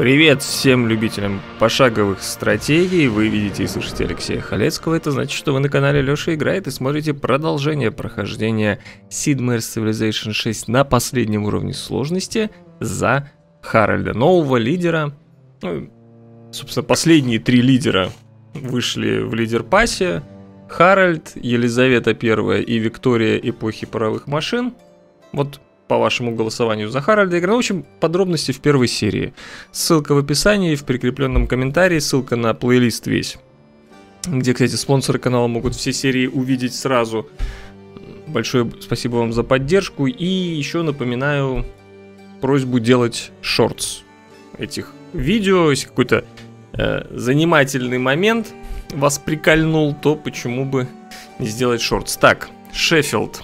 Привет всем любителям пошаговых стратегий. Вы видите и слышите Алексея Халецкого. Это значит, что вы на канале Леша Играет и смотрите продолжение прохождения Sid Meier's Civilization 6 на последнем уровне сложности за Харальда, нового лидера. Ну, собственно, последние три лидера вышли в лидер пассе. Харальд, Елизавета I и Виктория эпохи паровых машин. Вот по вашему голосованию за Харальда Игра. В общем, подробности в первой серии. Ссылка в описании, в прикрепленном комментарии, ссылка на плейлист весь. Где, кстати, спонсоры канала могут все серии увидеть сразу. Большое спасибо вам за поддержку. И еще напоминаю просьбу делать шортс этих видео. Если какой-то э, занимательный момент вас прикольнул, то почему бы не сделать шортс? Так, Шеффилд.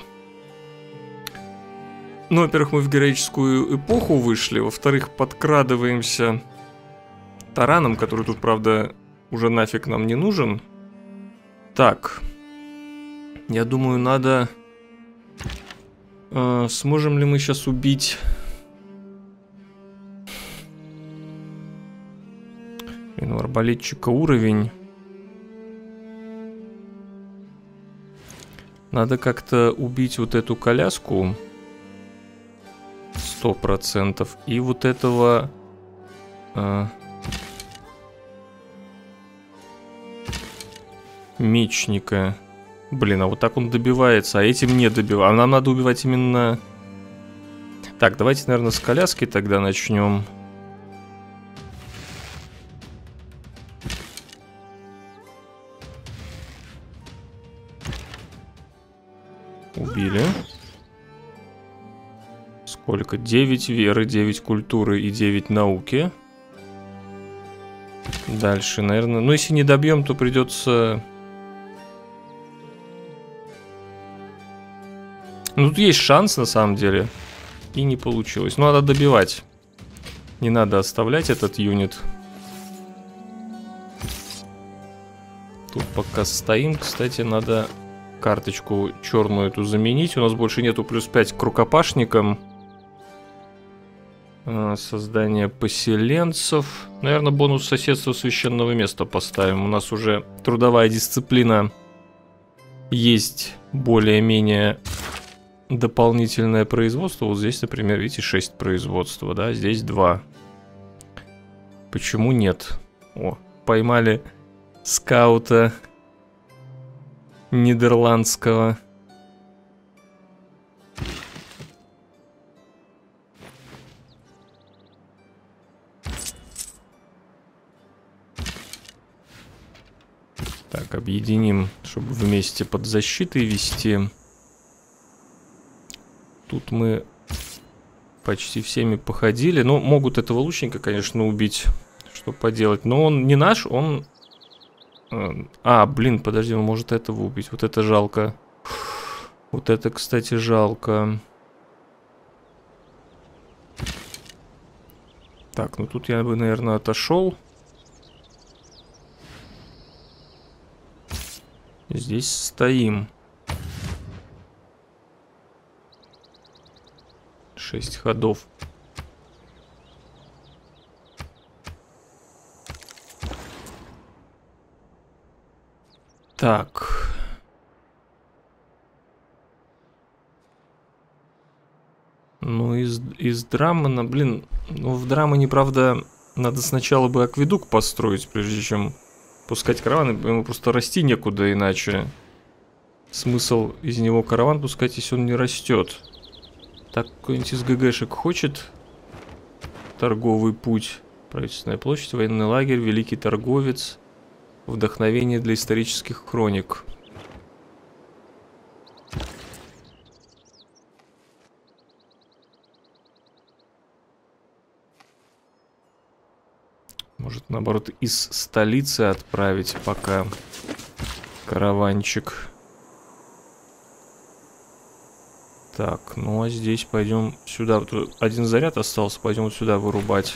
Ну, во-первых, мы в героическую эпоху вышли, во-вторых, подкрадываемся тараном, который тут, правда, уже нафиг нам не нужен. Так, я думаю, надо... Э, сможем ли мы сейчас убить... Блин, арбалетчика уровень. Надо как-то убить вот эту коляску. Сто процентов. И вот этого... А... Мечника. Блин, а вот так он добивается, а этим не добивается. А нам надо убивать именно... Так, давайте, наверное, с коляски тогда начнем. Убили сколько? 9 веры, 9 культуры и 9 науки. Дальше, наверное. Ну, если не добьем, то придется... Ну, тут есть шанс, на самом деле. И не получилось. Но ну, надо добивать. Не надо оставлять этот юнит. Тут пока стоим. Кстати, надо карточку черную эту заменить. У нас больше нету плюс 5 к рукопашникам создание поселенцев. Наверное, бонус соседства священного места поставим. У нас уже трудовая дисциплина есть более-менее дополнительное производство. Вот здесь, например, видите, 6 производства, да, здесь 2. Почему нет? О, поймали скаута нидерландского. Так, объединим, чтобы вместе под защитой вести. Тут мы почти всеми походили. но ну, могут этого лучника, конечно, убить. Что поделать. Но он не наш, он... Э, а, блин, подожди, он может этого убить. Вот это жалко. Вот это, кстати, жалко. Так, ну тут я бы, наверное, отошел. Здесь стоим. 6 ходов. Так. Ну, из, из драмы, на блин, ну в драмы, неправда, надо сначала бы акведук построить, прежде чем пускать караваны, ему просто расти некуда иначе. Смысл из него караван пускать, если он не растет. Так, какой-нибудь из ГГшек хочет торговый путь. Правительственная площадь, военный лагерь, великий торговец. Вдохновение для исторических хроник. Наоборот, из столицы отправить пока караванчик. Так, ну а здесь пойдем сюда. Тут один заряд остался, пойдем сюда вырубать.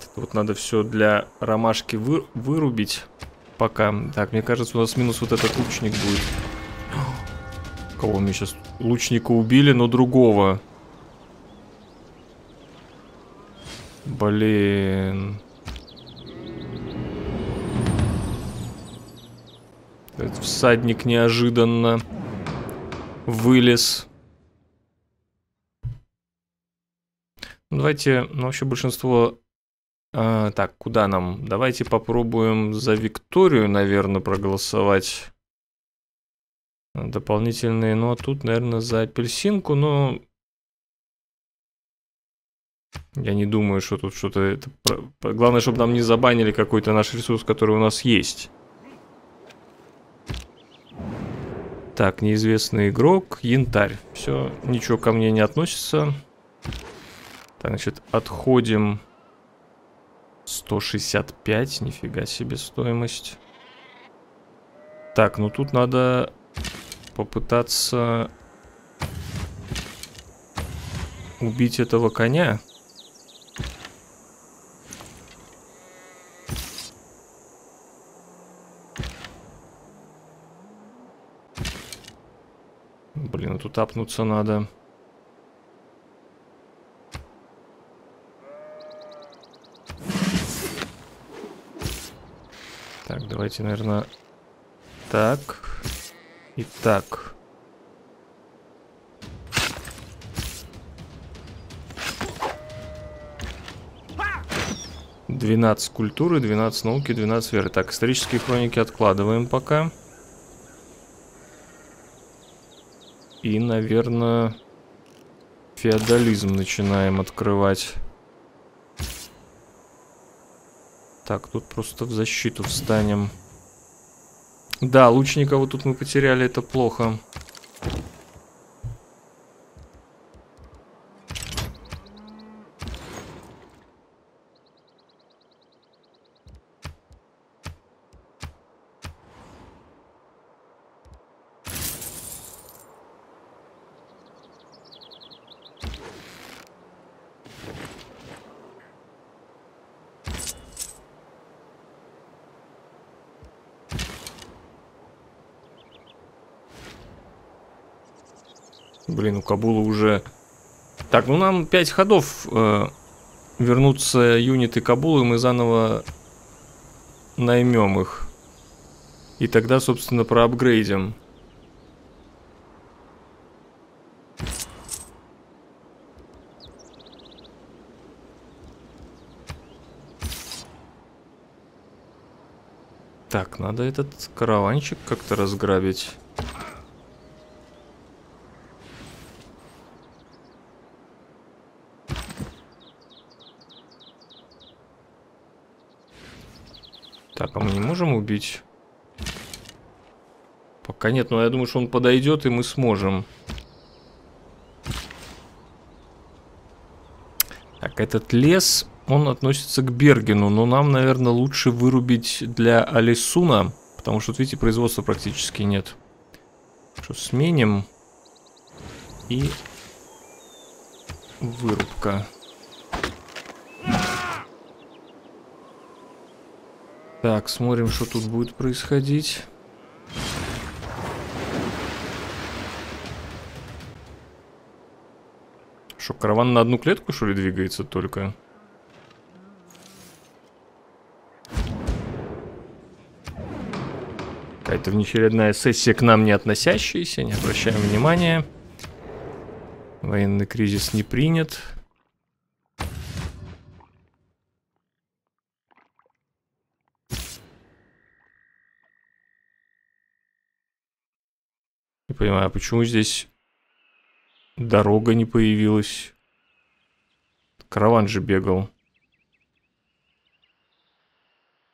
Тут вот надо все для ромашки вы, вырубить пока. Так, мне кажется, у нас минус вот этот лучник будет. Кого мы сейчас? Лучника убили, но другого. Блин. Этот всадник неожиданно вылез. Ну, давайте, ну вообще большинство... А, так, куда нам? Давайте попробуем за Викторию, наверное, проголосовать. Дополнительные, ну а тут, наверное, за апельсинку, но я не думаю, что тут что-то... Это... Главное, чтобы нам не забанили какой-то наш ресурс, который у нас есть. Так, неизвестный игрок, янтарь. Все, ничего ко мне не относится. Так, значит, отходим. 165, нифига себе стоимость. Так, ну тут надо попытаться убить этого коня. Блин, а тут апнуться надо. Так, давайте, наверное, так и так. Двенадцать культуры, 12 науки, двенадцать веры. Так, исторические хроники откладываем пока. Пока. И, наверное, феодализм начинаем открывать. Так, тут просто в защиту встанем. Да, Лучникова тут мы потеряли, это плохо. Плохо. Бабула уже... Так, ну нам 5 ходов э, вернутся юниты Кабулы, мы заново наймем их. И тогда, собственно, проапгрейдим. Так, надо этот караванчик как-то разграбить. мы не можем убить? Пока нет, но я думаю, что он подойдет, и мы сможем. Так, этот лес, он относится к Бергену, но нам, наверное, лучше вырубить для Алисуна, потому что, вот видите, производства практически нет. Что, сменим. И вырубка. Так, смотрим, что тут будет происходить. Что, караван на одну клетку, что ли, двигается только? Какая-то внеочередная сессия к нам не относящаяся, не обращаем внимания. Военный кризис не принят. понимаю, почему здесь дорога не появилась? Караван же бегал.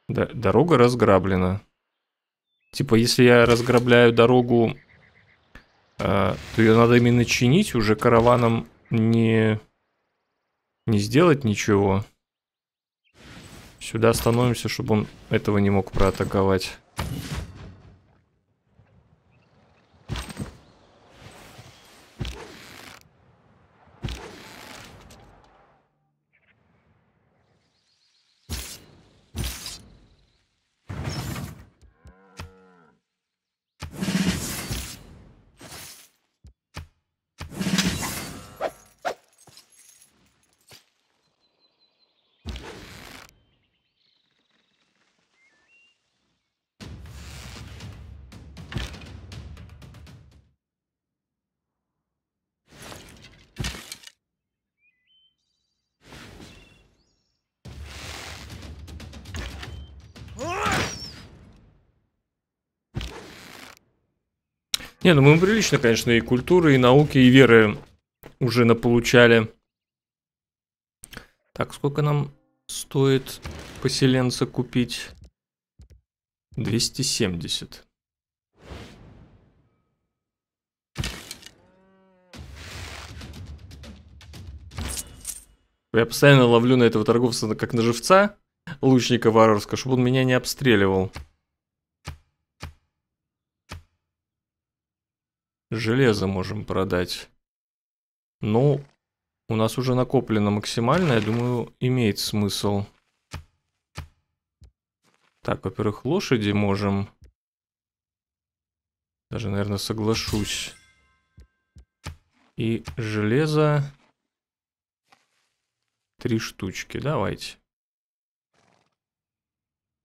Да, дорога разграблена. Типа, если я разграбляю дорогу, э, то ее надо именно чинить, уже караваном не, не сделать ничего. Сюда становимся, чтобы он этого не мог проатаковать. Не, ну мы прилично, конечно, и культуры, и науки, и веры уже наполучали. Так, сколько нам стоит поселенца купить? 270. Я постоянно ловлю на этого торговца как на живца, лучника варварского, чтобы он меня не обстреливал. Железо можем продать. Ну, у нас уже накоплено максимально, я думаю, имеет смысл. Так, во-первых, лошади можем. Даже, наверное, соглашусь. И железо. Три штучки, давайте.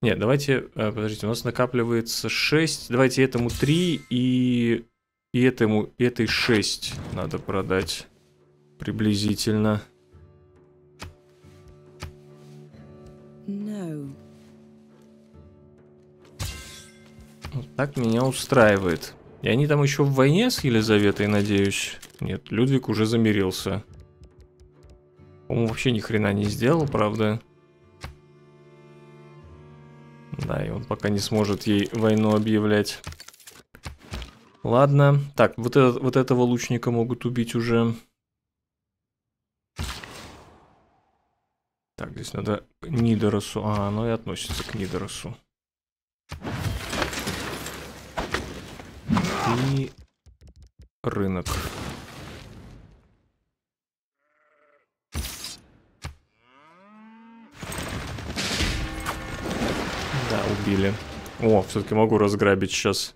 Нет, давайте, э, подождите, у нас накапливается 6. Давайте этому 3 и и этому, этой 6 надо продать приблизительно. No. Вот так меня устраивает. И они там еще в войне с Елизаветой, надеюсь. Нет, Людвиг уже замирился. Он вообще ни хрена не сделал, правда. Да, и он пока не сможет ей войну объявлять. Ладно. Так, вот, этот, вот этого лучника могут убить уже. Так, здесь надо к Нидоросу. А, оно и относится к Нидоросу. И рынок. Да, убили. О, все-таки могу разграбить сейчас.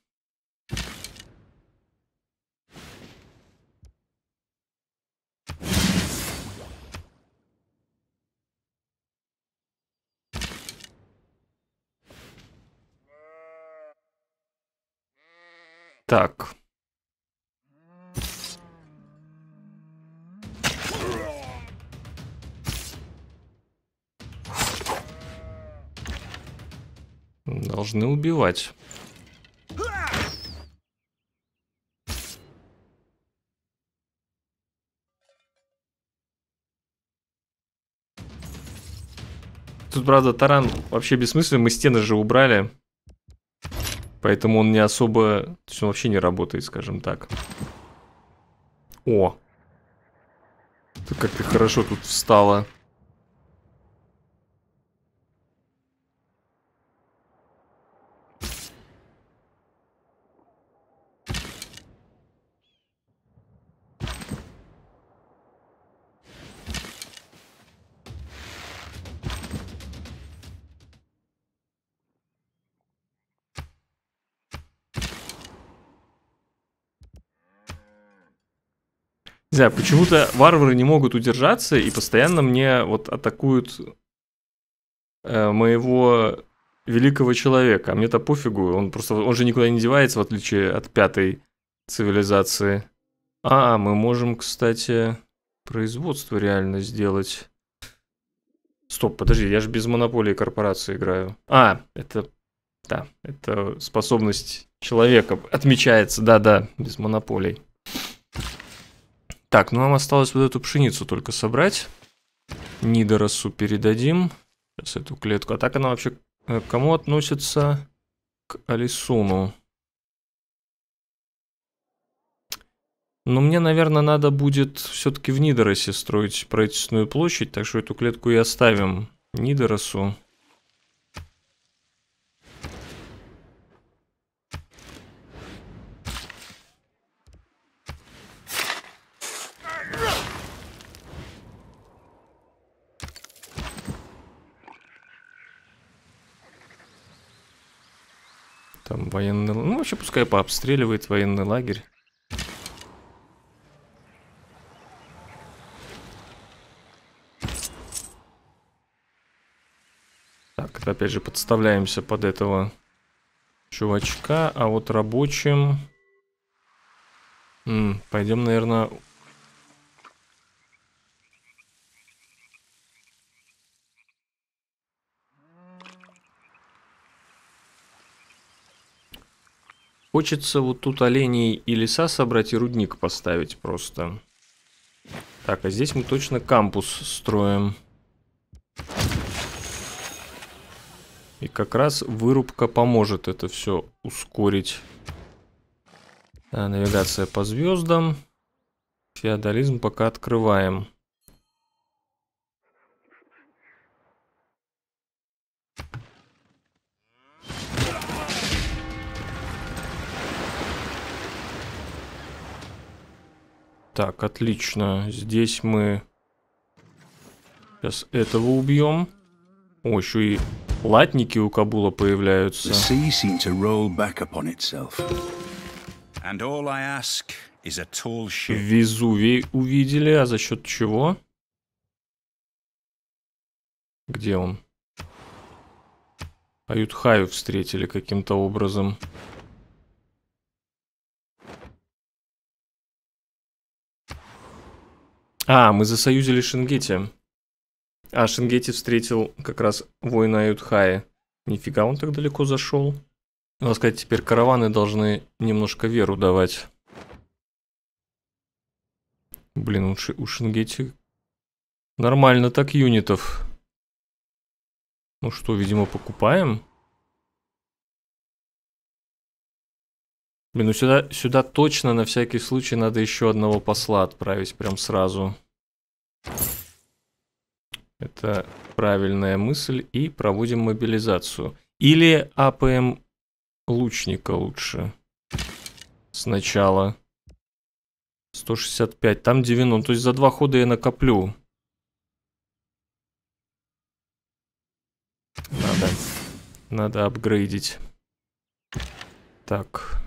Так. Должны убивать. Тут, правда, таран вообще бессмысленно. Мы стены же убрали. Поэтому он не особо... То есть он вообще не работает, скажем так. О! Ты как-то хорошо тут встала. знаю, почему-то варвары не могут удержаться и постоянно мне вот атакуют э, моего великого человека. А мне-то пофигу, он просто, он же никуда не девается, в отличие от пятой цивилизации. А, мы можем, кстати, производство реально сделать. Стоп, подожди, я же без монополии корпорации играю. А, это, да, это способность человека отмечается, да-да, без монополий. Так, ну нам осталось вот эту пшеницу только собрать. Нидоросу передадим. Сейчас эту клетку. А так она вообще э, к кому относится? К Алисуну. Но мне, наверное, надо будет все-таки в Нидоросе строить правительственную площадь, так что эту клетку и оставим Нидоросу. Там военный... Ну, вообще пускай пообстреливает военный лагерь. Так, опять же, подставляемся под этого чувачка. А вот рабочим... М -м, пойдем, наверное, Хочется вот тут оленей и леса собрать, и рудник поставить просто. Так, а здесь мы точно кампус строим. И как раз вырубка поможет это все ускорить. Да, навигация по звездам. Феодализм пока открываем. Так, отлично. Здесь мы... Сейчас этого убьем. О, еще и латники у Кабула появляются. Везувий увидели, а за счет чего? Где он? Аютхаю встретили каким-то образом. А, мы засоюзили Шенгети. А Шенгети встретил как раз воина Аютхая. Нифига он так далеко зашел. Надо сказать, теперь караваны должны немножко веру давать. Блин, лучше у Шенгети нормально так юнитов. Ну что, видимо, покупаем? Блин, ну сюда, сюда точно на всякий случай надо еще одного посла отправить прям сразу. Это правильная мысль. И проводим мобилизацию. Или АПМ лучника лучше. Сначала. 165. Там 90. Ну, то есть за два хода я накоплю. Надо. Надо апгрейдить. Так.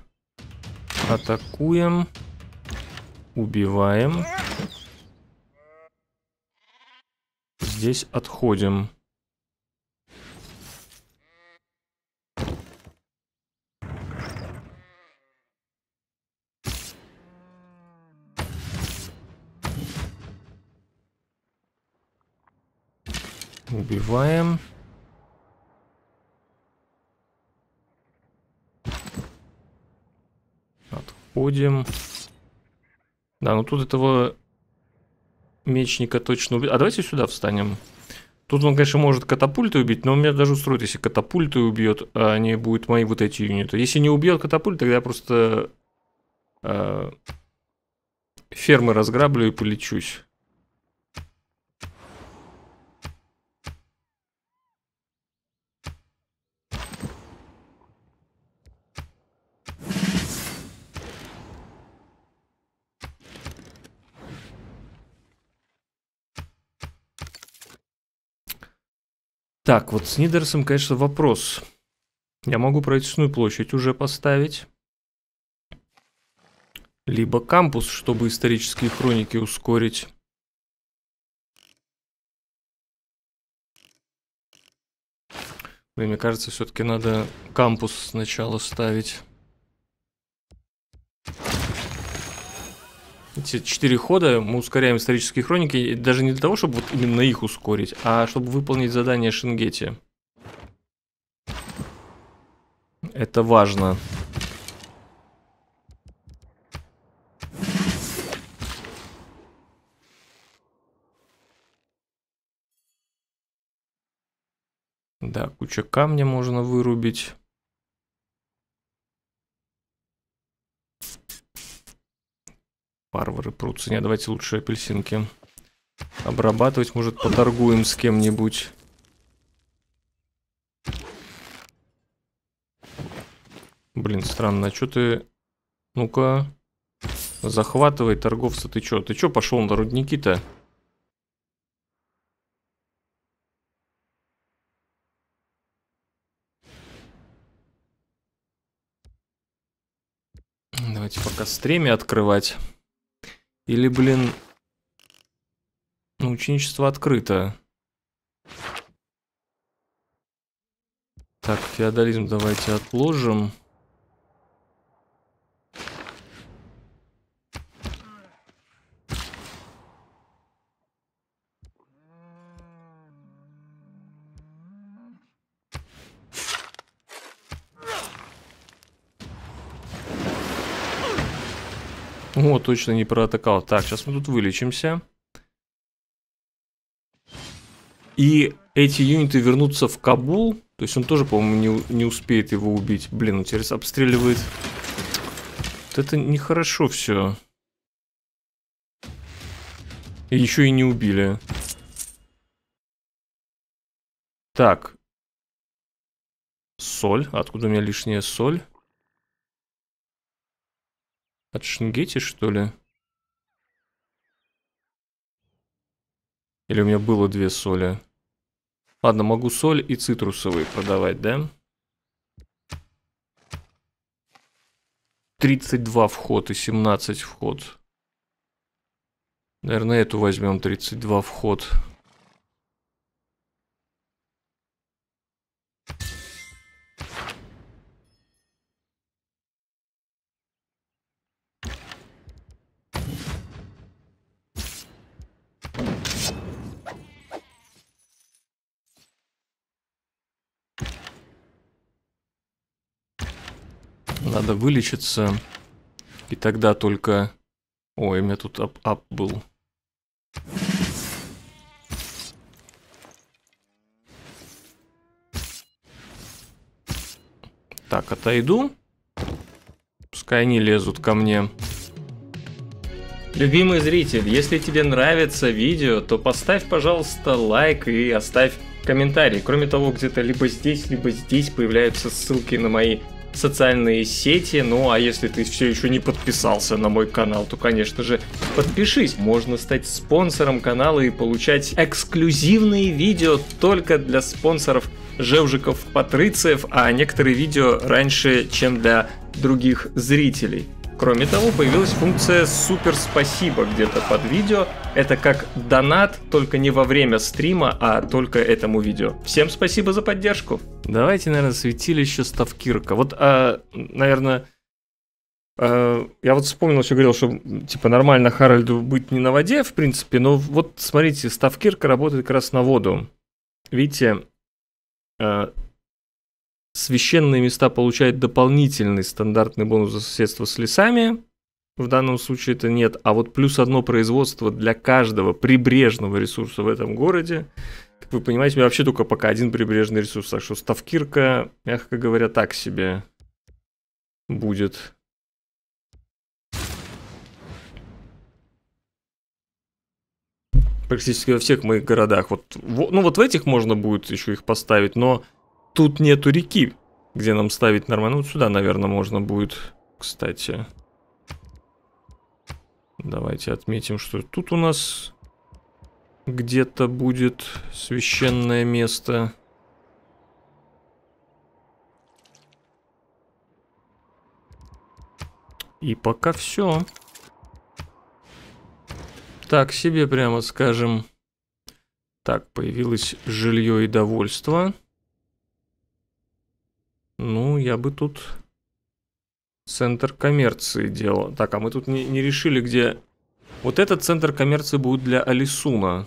Атакуем. Убиваем. Здесь отходим. Убиваем. Уходим. Да, ну тут этого мечника точно убить. А давайте сюда встанем. Тут он, конечно, может катапульты убить, но у меня даже устроит, если катапульты убьет, а не будет мои вот эти юниты. Если не убьет катапульт, тогда я просто э, фермы разграблю и полечусь. Так, вот с Нидерсом, конечно, вопрос. Я могу правительственную площадь уже поставить. Либо кампус, чтобы исторические хроники ускорить. Блин, мне кажется, все-таки надо кампус сначала ставить. эти четыре хода мы ускоряем исторические хроники даже не для того, чтобы вот именно их ускорить, а чтобы выполнить задание Шингети. Это важно. Да, куча камня можно вырубить. Парвары, прутся. Нет, давайте лучше апельсинки обрабатывать. Может, поторгуем с кем-нибудь. Блин, странно, а что ты... Ну-ка... Захватывай торговца, ты что, Ты что пошел на рудники-то? Давайте пока стреме открывать. Или, блин, ну, ученичество открыто. Так, феодализм давайте отложим. О, точно не проатакал. Так, сейчас мы тут вылечимся. И эти юниты вернутся в Кабул. То есть он тоже, по-моему, не, не успеет его убить. Блин, он теперь обстреливает. Вот это нехорошо все. И еще и не убили. Так. Соль. Откуда у меня лишняя соль? От Шунгети, что ли? Или у меня было две соли? Ладно, могу соль и цитрусовые продавать, да? 32 вход и 17 вход. Наверное, эту возьмем 32 вход. Надо вылечиться. И тогда только... Ой, у меня тут ап-ап был. Так, отойду. Пускай они лезут ко мне. Любимый зритель, если тебе нравится видео, то поставь, пожалуйста, лайк и оставь комментарий. Кроме того, где-то либо здесь, либо здесь появляются ссылки на мои социальные сети. Ну а если ты все еще не подписался на мой канал, то, конечно же, подпишись. Можно стать спонсором канала и получать эксклюзивные видео только для спонсоров Жевжиков Патрицев, а некоторые видео раньше, чем для других зрителей. Кроме того, появилась функция «Супер спасибо» где-то под видео. Это как донат, только не во время стрима, а только этому видео. Всем спасибо за поддержку. Давайте, наверное, святилище Ставкирка. Вот, а, наверное, а, я вот вспомнил, что говорил, что типа нормально Харальду быть не на воде, в принципе, но вот смотрите, Ставкирка работает как раз на воду. Видите, а, Священные места получают дополнительный стандартный бонус за соседство с лесами. В данном случае это нет. А вот плюс одно производство для каждого прибрежного ресурса в этом городе. Как вы понимаете, у меня вообще только пока один прибрежный ресурс. Так что ставкирка, мягко говоря, так себе будет. Практически во всех моих городах. Вот, ну вот в этих можно будет еще их поставить, но Тут нету реки, где нам ставить нормально. Вот сюда, наверное, можно будет, кстати. Давайте отметим, что тут у нас где-то будет священное место. И пока все. Так, себе прямо скажем. Так, появилось жилье и довольство. Ну, я бы тут центр коммерции делал. Так, а мы тут не, не решили, где... Вот этот центр коммерции будет для Алисуна.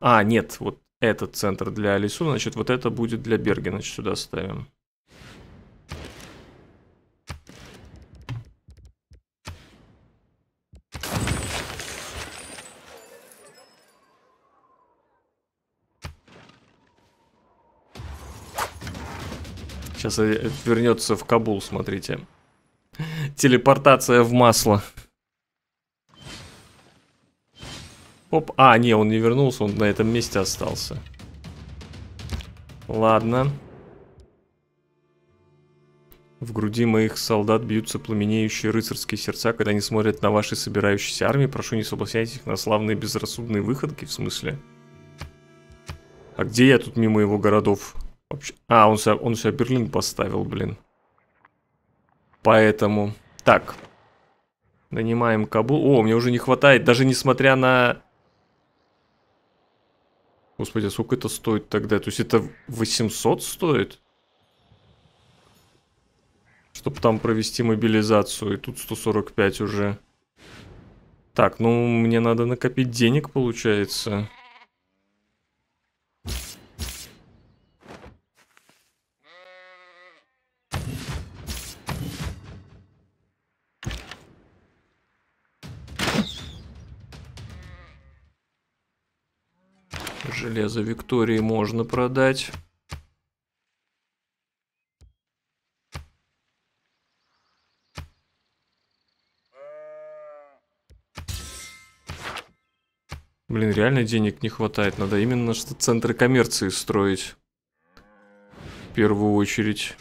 А, нет, вот этот центр для Алисуна, значит, вот это будет для Бергена. Значит, сюда ставим. Сейчас вернется в Кабул, смотрите. Телепортация в масло. Оп. А, не, он не вернулся, он на этом месте остался. Ладно. В груди моих солдат бьются пламенеющие рыцарские сердца, когда они смотрят на ваши собирающиеся армии. Прошу, не соблазняйте их на славные безрассудные выходки, в смысле. А где я тут мимо его городов Вообще... А, он себя, он себя Берлин поставил, блин. Поэтому... Так. Нанимаем Кабул. О, мне уже не хватает, даже несмотря на... Господи, а сколько это стоит тогда? То есть это 800 стоит? Чтобы там провести мобилизацию. И тут 145 уже. Так, ну мне надо накопить денег, получается. Получается. Железо Виктории можно продать. Блин, реально денег не хватает. Надо именно что центры коммерции строить. В первую очередь.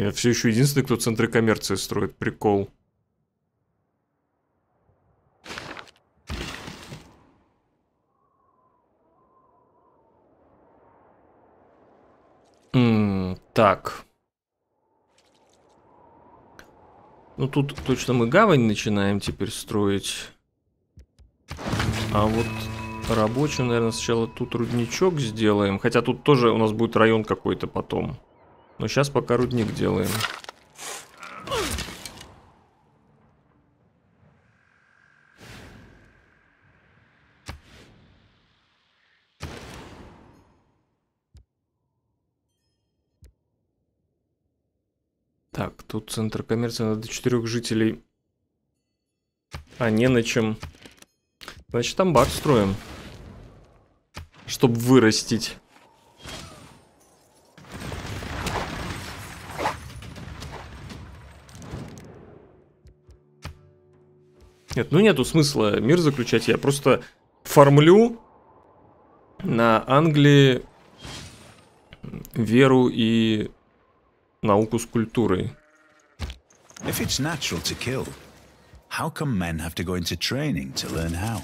Я э, все еще единственный, кто центры коммерции строит. Прикол. М -м, так. Ну тут точно мы гавань начинаем теперь строить. А вот рабочим, наверное, сначала тут рудничок сделаем. Хотя тут тоже у нас будет район какой-то потом. Но сейчас пока рудник делаем. Так, тут центр коммерции надо четырех жителей. А не на чем. Значит, там бар строим. Чтобы вырастить. Нет, ну нету смысла мир заключать. Я просто формлю на Англии веру и науку с культурой. If it's natural to kill, how come men have to go into training to learn how?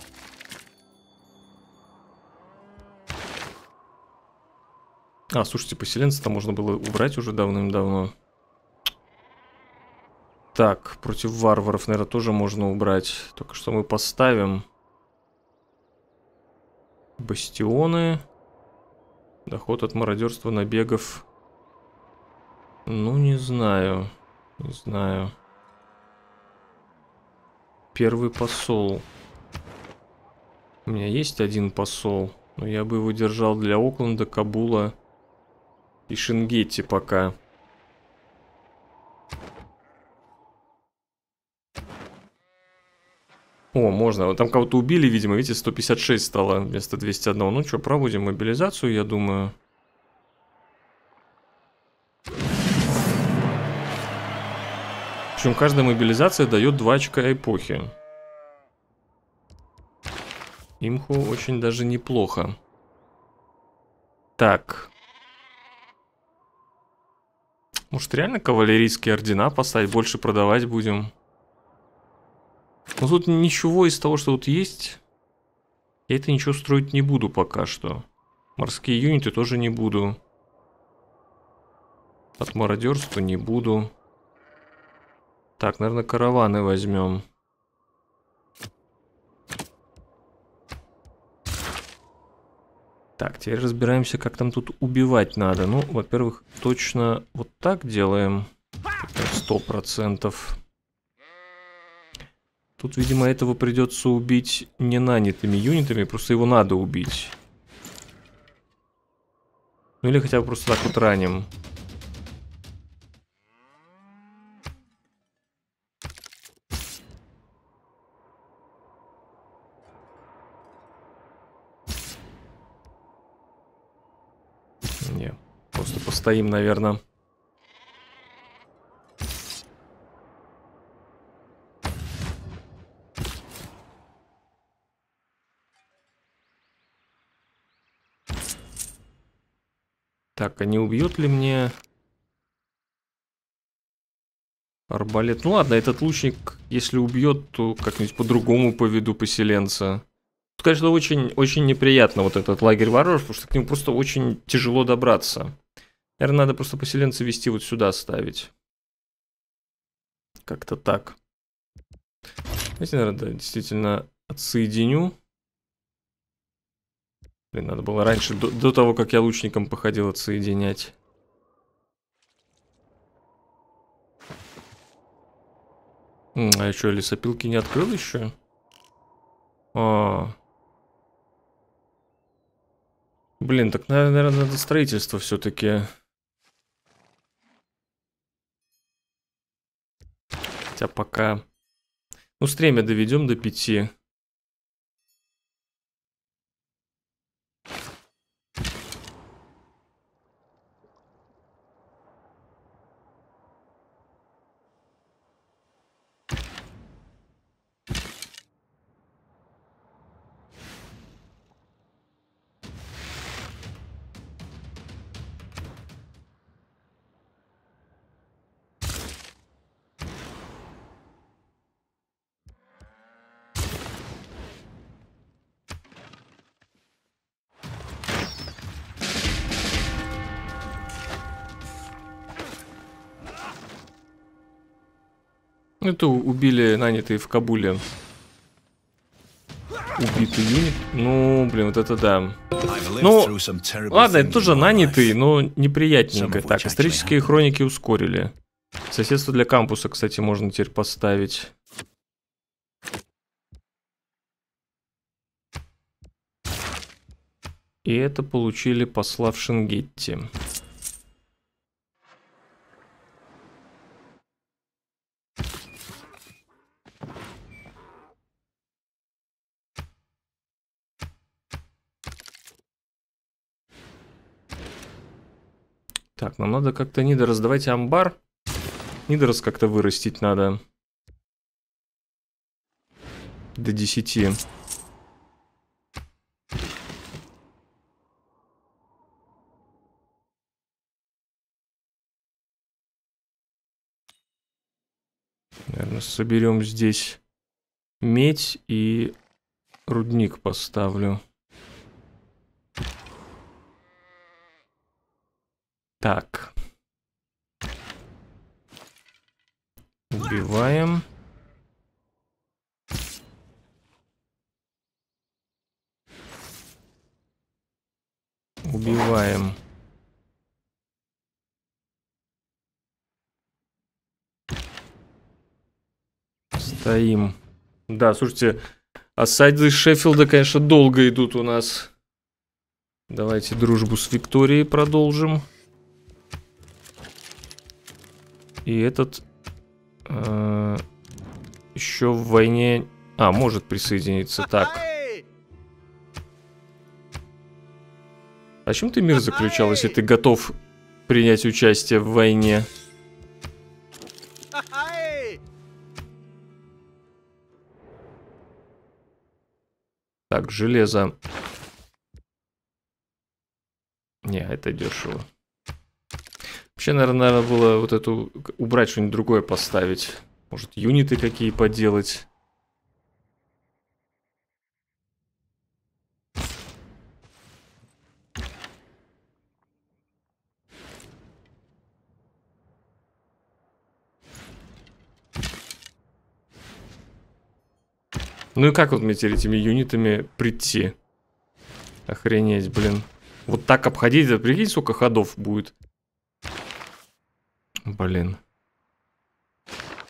А, слушайте, поселенца-то можно было убрать уже давным-давно. Так, против варваров, наверное, тоже можно убрать. Только что мы поставим. Бастионы. Доход от мародерства набегов. Ну, не знаю. Не знаю. Первый посол. У меня есть один посол. Но я бы его держал для Окленда, Кабула и Шенгетти пока. Пока. О, можно. Там кого-то убили, видимо. Видите, 156 стало вместо 201. Ну что, проводим мобилизацию, я думаю. Причем каждая мобилизация дает 2 очка эпохи. Имху очень даже неплохо. Так. Может реально кавалерийские ордена поставить? Больше продавать будем. Но ну, тут ничего из того, что тут есть, я это ничего строить не буду пока что. Морские юниты тоже не буду. От мародерства не буду. Так, наверное, караваны возьмем. Так, теперь разбираемся, как там тут убивать надо. Ну, во-первых, точно вот так делаем. Сто процентов. Тут, видимо, этого придется убить не нанятыми юнитами, просто его надо убить. Ну или хотя бы просто так вот раним. Не, просто постоим, наверное. Так, а не убьет ли мне арбалет? Ну ладно, этот лучник, если убьет, то как-нибудь по-другому поведу поселенца. Тут, конечно, очень, очень неприятно вот этот лагерь воров, потому что к нему просто очень тяжело добраться. Наверное, надо просто поселенца вести вот сюда ставить. Как-то так. Давайте, наверное, действительно отсоединю. Блин, надо было раньше, до, до того, как я лучником походил, отсоединять. А еще что, лесопилки не открыл еще? А. Блин, так, наверное, надо строительство все-таки. Хотя пока... Ну, стремя доведем до пяти. юниту убили, нанятый в Кабуле. Убитый юнит. Ну, блин, вот это да. Ну, ладно, это тоже нанятый, но неприятненько. Так, исторические хроники ускорили. Соседство для кампуса, кстати, можно теперь поставить. И это получили посла в Шенгетте. Так, нам надо как-то Нидорос... Давайте амбар. Нидорос как-то вырастить надо. До 10. Наверное, соберем здесь медь и рудник поставлю. Так. Убиваем. Убиваем. Стоим. Да, слушайте, осады а Шеффилда, конечно, долго идут у нас. Давайте дружбу с Викторией продолжим. И этот э, еще в войне... А, может присоединиться. Так. О а чем ты мир заключал, если ты готов принять участие в войне? Так, железо. Не, это дешево. Вообще, наверное, было вот эту убрать, что-нибудь другое поставить. Может, юниты какие поделать. Ну и как вот мне теперь этими юнитами прийти? Охренеть, блин. Вот так обходить, да прикинь, сколько ходов будет. Блин.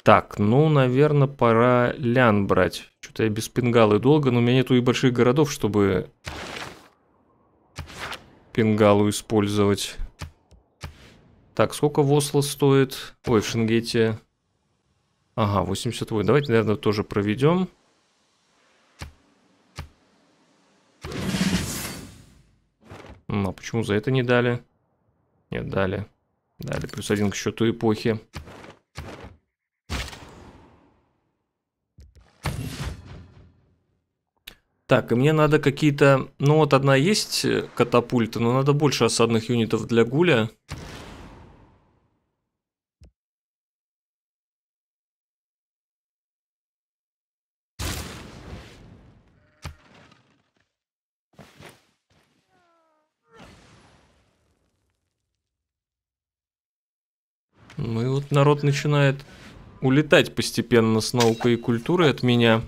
Так, ну, наверное, пора лян брать. Что-то я без пингалы долго, но у меня нету и больших городов, чтобы пингалу использовать. Так, сколько в стоит? Ой, в Шенгете. Ага, 88. Давайте, наверное, тоже проведем. Ну, а почему за это не дали? Нет, дали. Дали плюс один к счету эпохи. Так, и мне надо какие-то... Ну вот одна есть катапульта, но надо больше осадных юнитов для гуля. народ начинает улетать постепенно с наукой и культурой от меня.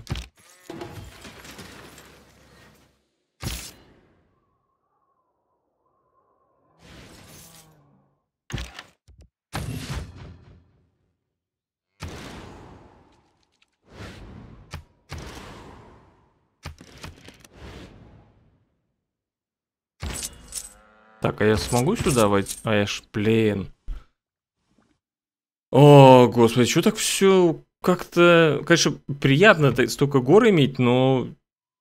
Так, а я смогу сюда войти? А я ж, блин. О, господи, что так все как-то, конечно, приятно столько гор иметь, но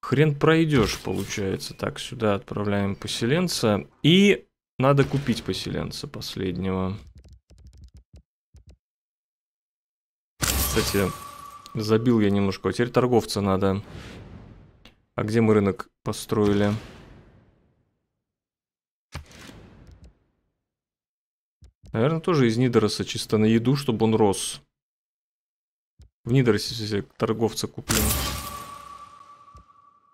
хрен пройдешь, получается. Так, сюда отправляем поселенца. И надо купить поселенца последнего. Кстати, забил я немножко. А теперь торговца надо. А где мы рынок построили? Наверное, тоже из Нидороса, чисто на еду, чтобы он рос. В Нидоросе торговца куплю.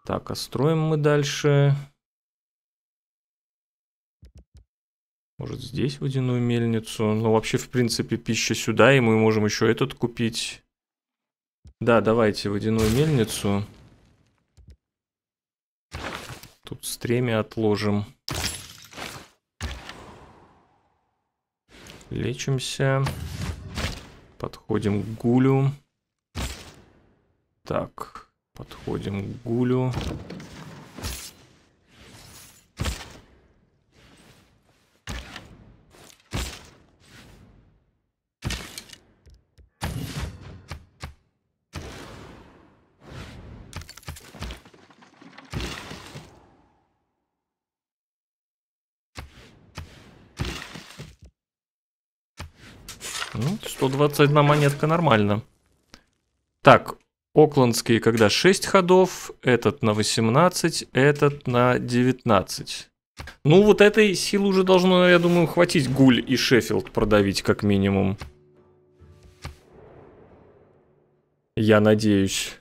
Так, а строим мы дальше. Может, здесь водяную мельницу. Ну вообще, в принципе, пища сюда, и мы можем еще этот купить. Да, давайте водяную мельницу. Тут стремя отложим. Лечимся. Подходим к гулю. Так, подходим к гулю. 21 монетка нормально. Так, Оклендский когда 6 ходов, этот на 18, этот на 19. Ну, вот этой силы уже должно, я думаю, хватить Гуль и Шеффилд продавить как минимум. Я надеюсь.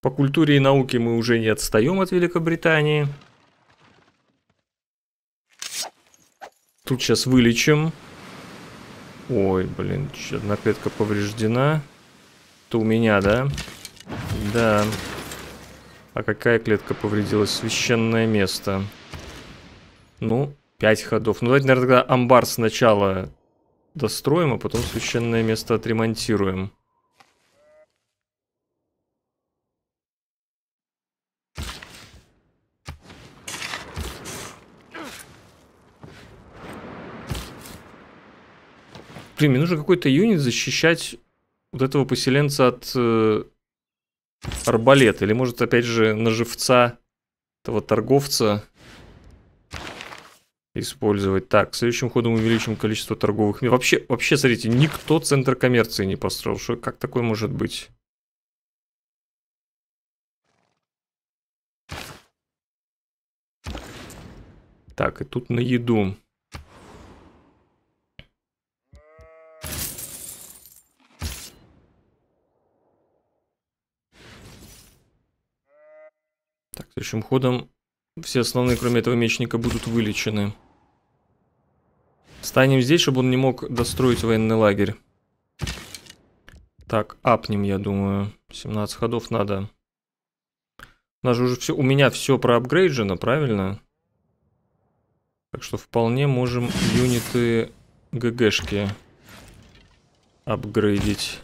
По культуре и науке мы уже не отстаем от Великобритании. Тут сейчас вылечим. Ой, блин, одна клетка повреждена. Это у меня, да? Да. А какая клетка повредилась? Священное место. Ну, пять ходов. Ну, давайте, наверное, тогда амбар сначала достроим, а потом священное место отремонтируем. Блин, мне нужно какой-то юнит защищать вот этого поселенца от э, арбалета. Или может опять же на живца этого торговца использовать. Так, следующим ходом увеличим количество торговых Вообще, вообще, смотрите, никто центр коммерции не построил. Что, как такое может быть? Так, и тут на еду. Так, следующим ходом все основные, кроме этого мечника, будут вылечены. Станем здесь, чтобы он не мог достроить военный лагерь. Так, апнем, я думаю. 17 ходов надо. У нас же уже все, у меня все проапгрейджено, правильно? Так что вполне можем юниты ГГшки апгрейдить.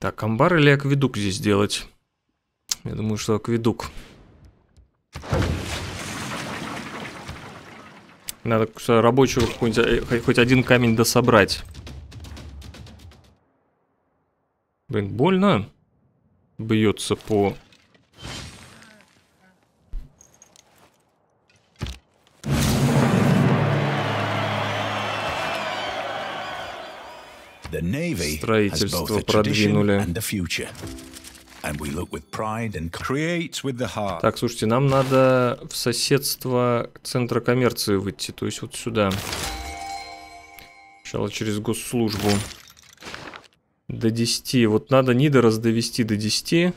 Так, амбар или акведук здесь делать? Я думаю, что акведук. Надо рабочего э, хоть, хоть один камень дособрать. Блин, больно бьется по Строительство продвинули. Так, слушайте, нам надо в соседство центра коммерции выйти, то есть вот сюда. Сначала через госслужбу. До 10. Вот надо Нидорос довести до 10.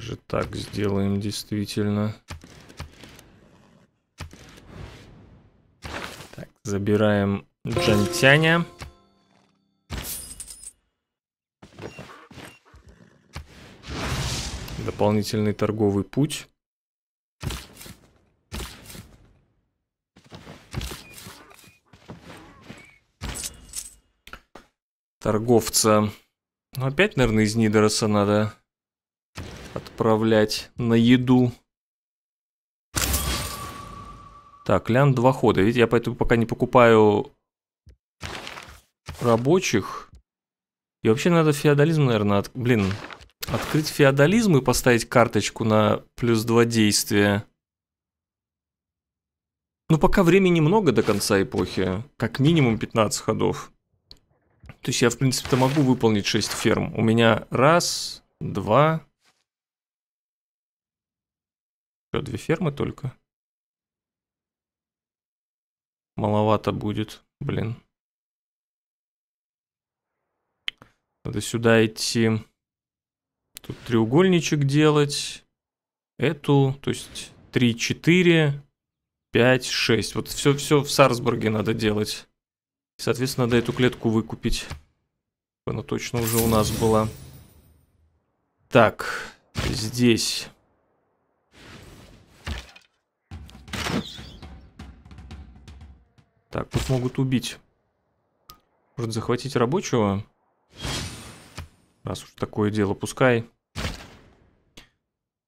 Даже так сделаем действительно. Так, забираем Джантяня. Дополнительный торговый путь. Торговца. Ну, опять, наверное, из Нидороса надо отправлять на еду. Так, лян два хода. Видите, я поэтому пока не покупаю рабочих. И вообще надо феодализм, наверное, от... блин, открыть феодализм и поставить карточку на плюс два действия. Но ну, пока времени много до конца эпохи, как минимум 15 ходов. То есть я, в принципе-то, могу выполнить 6 ферм. У меня раз, два, что, две фермы только? Маловато будет, блин. Надо сюда идти. Тут треугольничек делать. Эту, то есть 3, 4, 5, 6. Вот все, все в Сарсбурге надо делать. Соответственно, надо эту клетку выкупить. Она точно уже у нас была. Так, здесь Так, тут могут убить. Может захватить рабочего? Раз уж такое дело, пускай.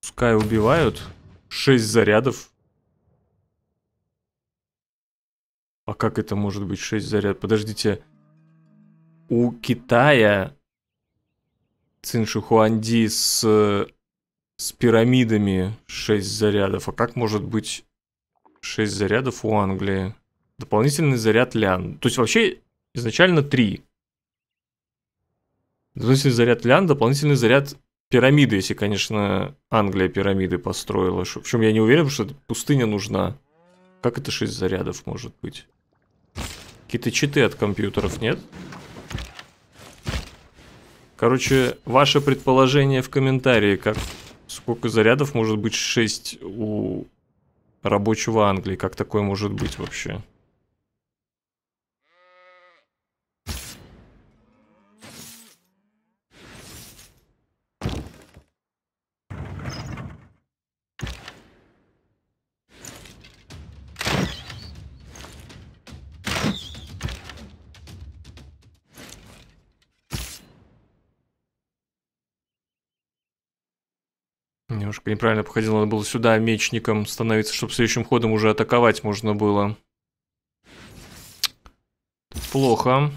Пускай убивают. Шесть зарядов. А как это может быть шесть зарядов? Подождите. У Китая Циншихуанди с, с пирамидами 6 зарядов. А как может быть 6 зарядов у Англии? дополнительный заряд лян. То есть вообще изначально три, Дополнительный заряд лян, дополнительный заряд пирамиды, если, конечно, Англия пирамиды построила. В чем я не уверен, что пустыня нужна. Как это 6 зарядов может быть? Какие-то читы от компьютеров нет? Короче, ваше предположение в комментарии, как сколько зарядов может быть 6 у рабочего Англии, как такое может быть вообще? Немножко неправильно походил, надо было сюда мечником становиться, чтобы следующим ходом уже атаковать можно было. Плохо.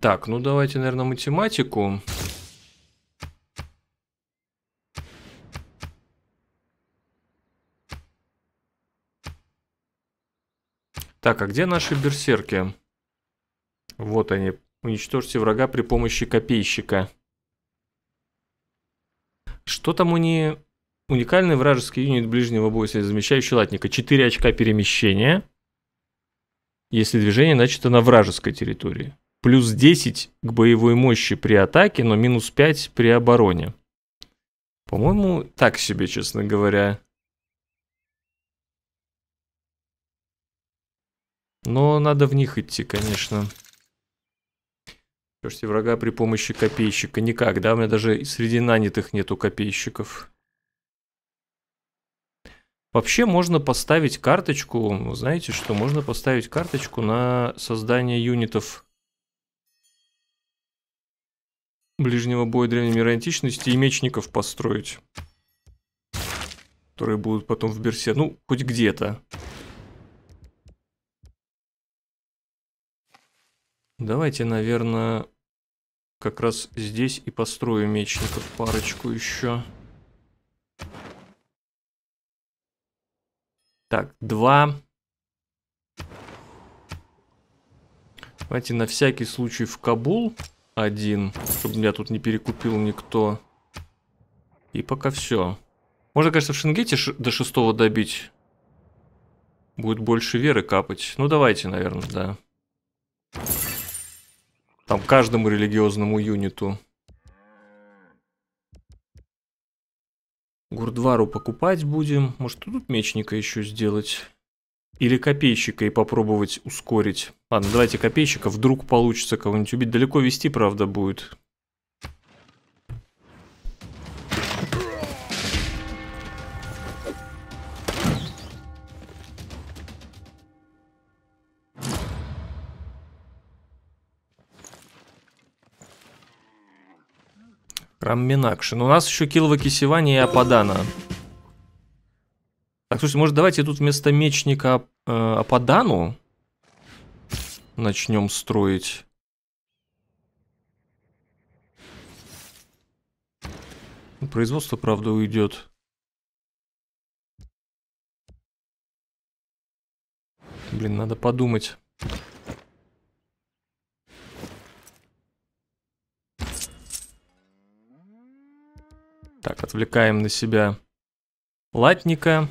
Так, ну давайте, наверное, математику. Так, а где наши берсерки? Вот они, Уничтожьте врага при помощи копейщика. Что там у нее? Уникальный вражеский юнит ближнего боя, если замещающий латника. 4 очка перемещения, если движение начато на вражеской территории. Плюс 10 к боевой мощи при атаке, но минус 5 при обороне. По-моему, так себе, честно говоря. Но надо в них идти, конечно. Конечно. Слушайте, врага при помощи копейщика никак, да? У меня даже среди нанятых нету копейщиков. Вообще можно поставить карточку, знаете что, можно поставить карточку на создание юнитов ближнего боя древней мира античности и мечников построить. Которые будут потом в Берсе, ну, хоть где-то. Давайте, наверное как раз здесь и построю мечников парочку еще. Так, два. Давайте на всякий случай в Кабул один, чтобы меня тут не перекупил никто. И пока все. Можно, конечно, в Шенгете до шестого добить. Будет больше веры капать. Ну, давайте, наверное, да там каждому религиозному юниту. Гурдвару покупать будем. Может, тут мечника еще сделать? Или копейщика и попробовать ускорить. Ладно, давайте копейщика. Вдруг получится кого-нибудь убить. Далеко вести, правда, будет. Рамминакшин. У нас еще Килва Кисевани и Ападана. Так, слушайте, может давайте тут вместо мечника э, Ападану начнем строить. Производство, правда, уйдет. Блин, надо подумать. Так, отвлекаем на себя латника.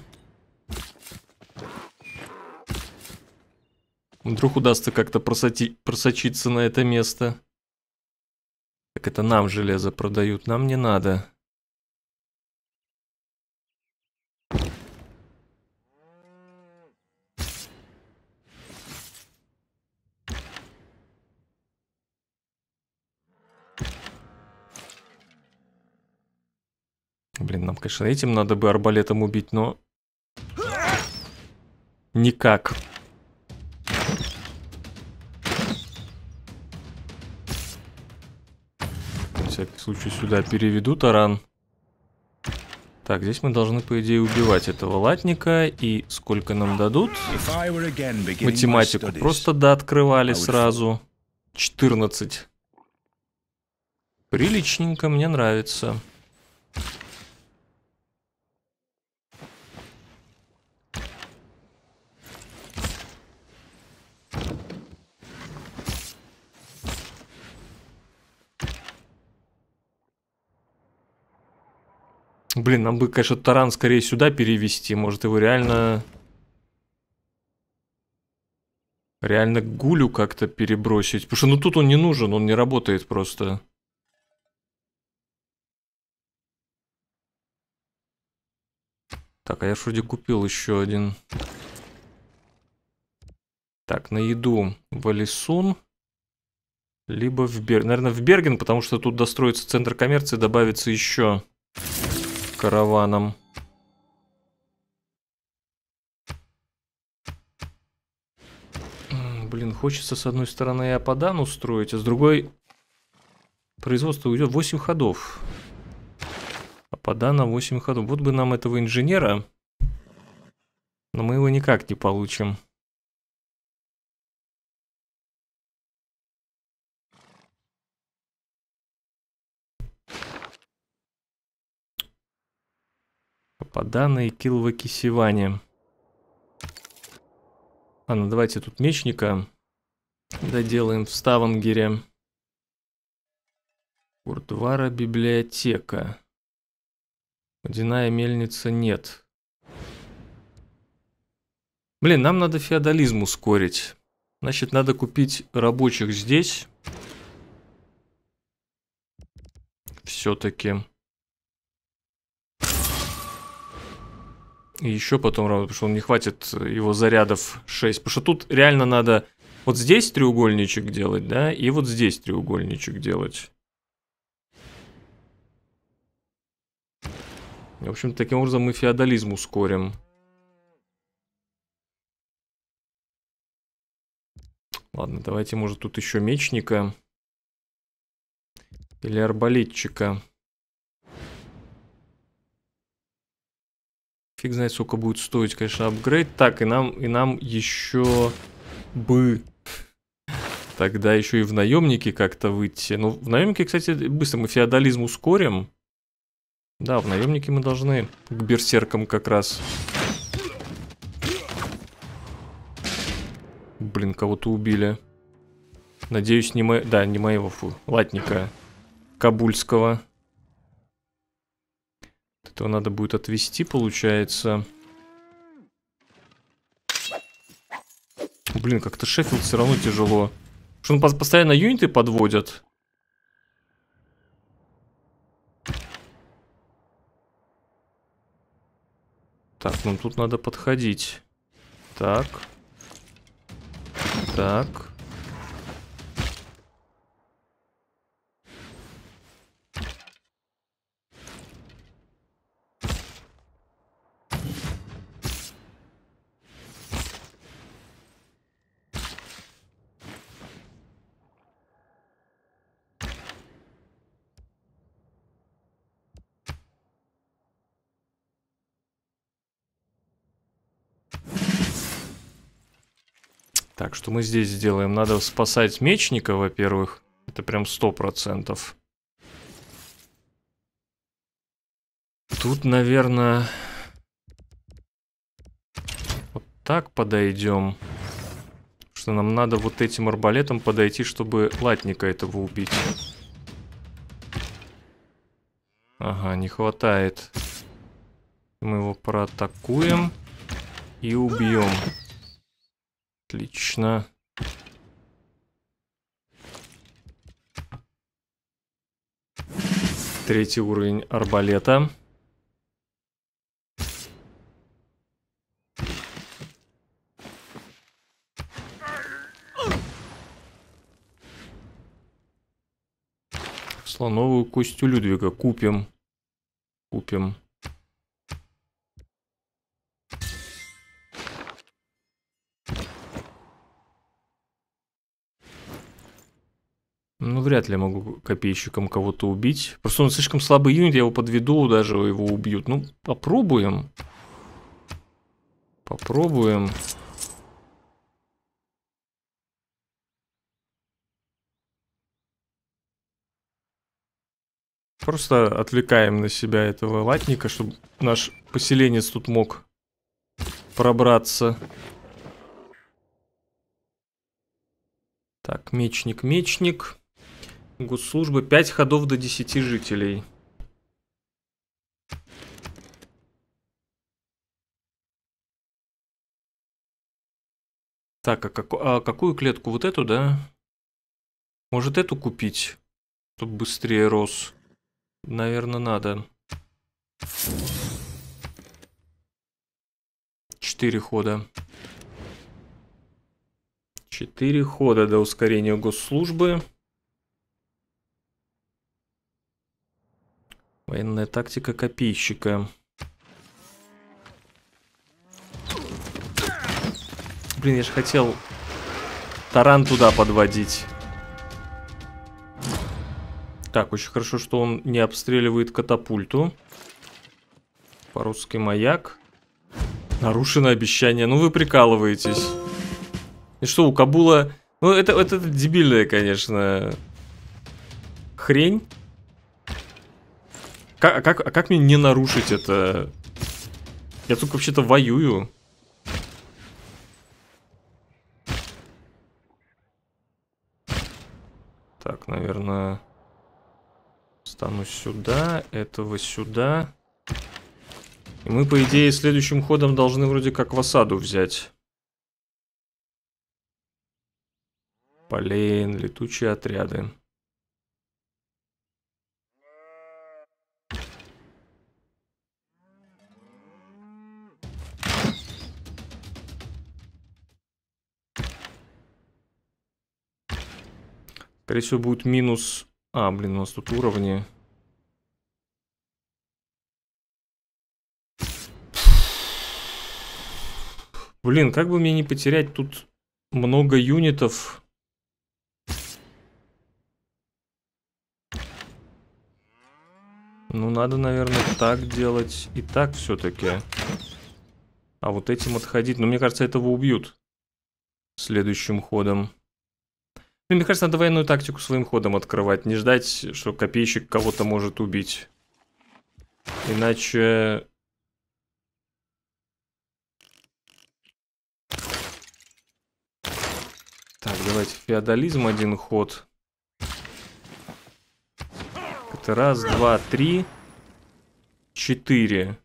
Вдруг удастся как-то просоти... просочиться на это место. Так это нам железо продают, нам не надо. Блин, нам, конечно, этим надо бы арбалетом убить, но... Никак. На всякий случай сюда переведу таран. Так, здесь мы должны, по идее, убивать этого латника. И сколько нам дадут? Математику просто да открывали сразу. 14. Приличненько, мне нравится. Блин, нам бы, конечно, таран скорее сюда перевести. Может, его реально... Реально гулю как-то перебросить. Потому что ну тут он не нужен, он не работает просто. Так, а я вроде купил еще один. Так, на еду в Валисун. Либо в Берген. Наверное, в Берген, потому что тут достроится центр коммерции, добавится еще караваном. Блин, хочется с одной стороны и Ападан устроить, а с другой производство уйдет 8 ходов. Ападана 8 ходов. Вот бы нам этого инженера, но мы его никак не получим. Паданы и Килвакисивани. Ладно, ну давайте тут мечника доделаем в Ставангере. Курдвара библиотека. Водяная мельница нет. Блин, нам надо феодализм ускорить. Значит, надо купить рабочих здесь. Все-таки. еще потом раунд, потому что он не хватит его зарядов 6. Потому что тут реально надо вот здесь треугольничек делать, да, и вот здесь треугольничек делать. В общем, таким образом мы феодализм ускорим. Ладно, давайте, может, тут еще мечника или арбалетчика. Фиг знает, сколько будет стоить, конечно, апгрейд. Так, и нам, и нам еще бы тогда еще и в наемники как-то выйти. Ну, в наемники, кстати, быстро мы феодализм ускорим. Да, в наемники мы должны к берсеркам как раз. Блин, кого-то убили. Надеюсь, не, мо... да, не моего, фу, латника кабульского. Этого надо будет отвести, получается. Блин, как-то Шеффилд все равно тяжело. что он постоянно юниты подводят. Так, ну тут надо подходить. Так. Так. Так, что мы здесь сделаем? Надо спасать мечника, во-первых. Это прям сто процентов. Тут, наверное... Вот так подойдем. Что нам надо вот этим арбалетом подойти, чтобы латника этого убить. Ага, не хватает. Мы его проатакуем и убьем. Отлично. Третий уровень арбалета. Слоновую кость у Людвига купим. Купим. вряд ли я могу копейщиком кого-то убить. Просто он слишком слабый юнит, я его подведу, даже его убьют. Ну, попробуем. Попробуем. Просто отвлекаем на себя этого латника, чтобы наш поселенец тут мог пробраться. Так, мечник, мечник. Госслужбы 5 ходов до 10 жителей. Так, а, как, а какую клетку? Вот эту, да? Может эту купить? Чтоб быстрее рос. Наверное, надо. Четыре хода. Четыре хода до ускорения госслужбы. Военная тактика копейщика. Блин, я же хотел таран туда подводить. Так, очень хорошо, что он не обстреливает катапульту. По-русски маяк. Нарушено обещание. Ну вы прикалываетесь. И что, у Кабула... Ну это, это, это дебильная, конечно, хрень. Как, а как, а как мне не нарушить это? Я тут вообще-то воюю. Так, наверное, стану сюда, этого сюда. И мы, по идее, следующим ходом должны вроде как в осаду взять. Полейн, летучие отряды. Скорее всего, будет минус... А, блин, у нас тут уровни... Блин, как бы мне не потерять тут много юнитов. Ну, надо, наверное, так делать и так все-таки. А вот этим отходить. Но ну, мне кажется, этого убьют следующим ходом. Ну, мне кажется, надо военную тактику своим ходом открывать. Не ждать, что копейщик кого-то может убить. Иначе... Так, давайте феодализм один ход. Это раз, два, три, четыре.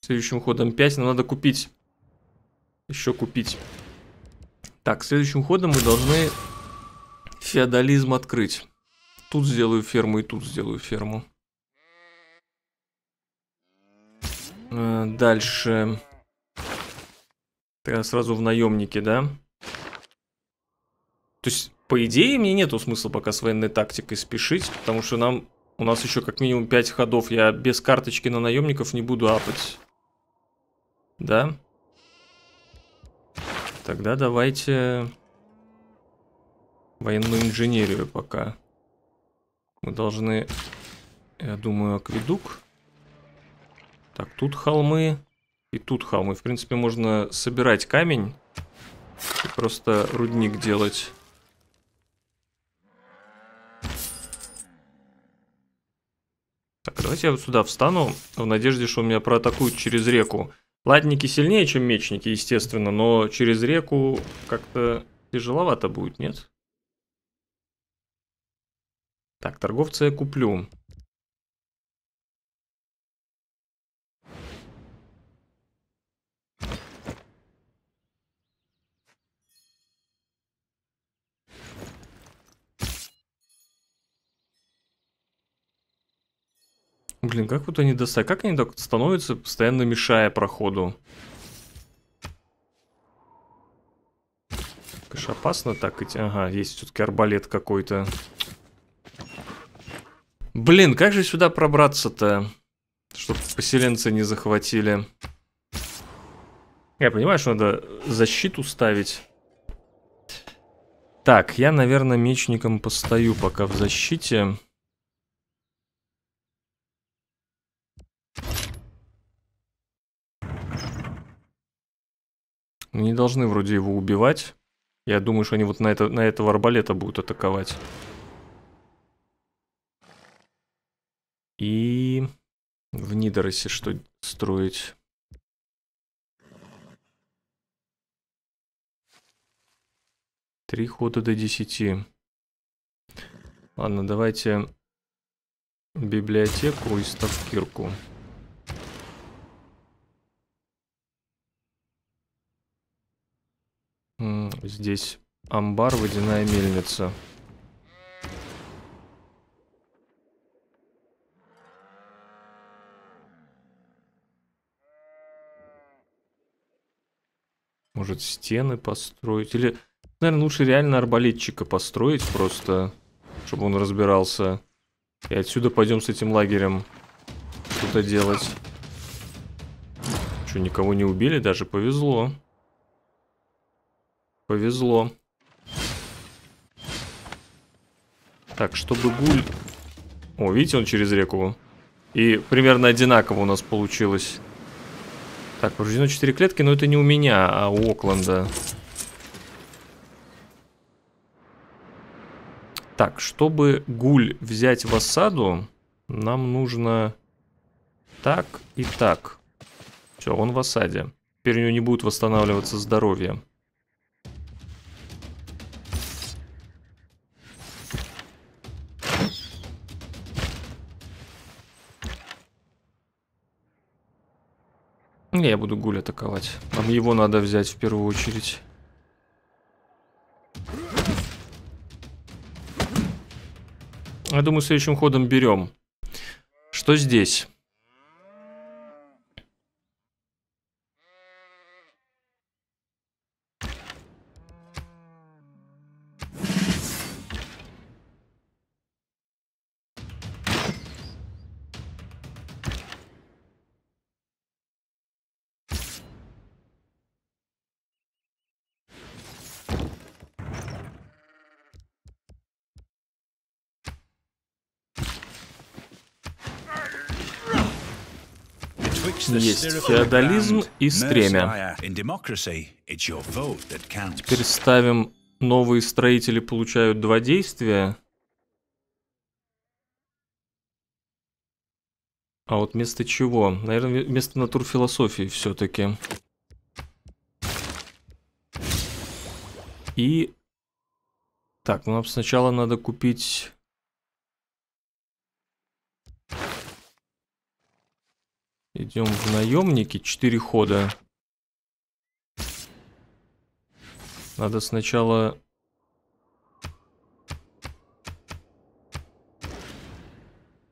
Следующим ходом 5. Нам надо купить еще купить. Так, следующим ходом мы должны феодализм открыть. Тут сделаю ферму и тут сделаю ферму. Э, дальше. Тогда сразу в наемнике, да? То есть, по идее, мне нету смысла пока с военной тактикой спешить, потому что нам у нас еще как минимум 5 ходов. Я без карточки на наемников не буду апать. Да? Тогда давайте военную инженерию пока. Мы должны, я думаю, акведук. Так, тут холмы и тут холмы. В принципе, можно собирать камень и просто рудник делать. Так, давайте я вот сюда встану, в надежде, что меня проатакуют через реку. Платники сильнее, чем мечники, естественно, но через реку как-то тяжеловато будет, нет? Так, торговца я куплю. Блин, как вот они достают? Как они так становятся, постоянно мешая проходу? Конечно, опасно так идти. Ага, есть все-таки арбалет какой-то. Блин, как же сюда пробраться-то? чтобы поселенцы не захватили. Я понимаю, что надо защиту ставить. Так, я, наверное, мечником постою пока в защите. Не должны вроде его убивать. Я думаю, что они вот на, это, на этого арбалета будут атаковать. И в Нидоросе что строить? Три хода до десяти. Ладно, давайте библиотеку и ставкирку. Здесь амбар, водяная мельница. Может, стены построить? Или, наверное, лучше реально арбалетчика построить просто, чтобы он разбирался. И отсюда пойдем с этим лагерем что-то делать. Что, никого не убили? Даже повезло. Повезло. Повезло. Так, чтобы гуль... О, видите, он через реку. И примерно одинаково у нас получилось. Так, повреждено 4 клетки, но это не у меня, а у Окленда. Так, чтобы гуль взять в осаду, нам нужно так и так. Все, он в осаде. Теперь у него не будет восстанавливаться здоровье. Я буду гуль атаковать. Нам его надо взять в первую очередь. Я думаю, следующим ходом берем. Что здесь? есть феодализм и стремя. Теперь ставим новые строители получают два действия. А вот вместо чего? Наверное, вместо натур философии все-таки. И... Так, ну нам сначала надо купить Идем в наемники. Четыре хода. Надо сначала...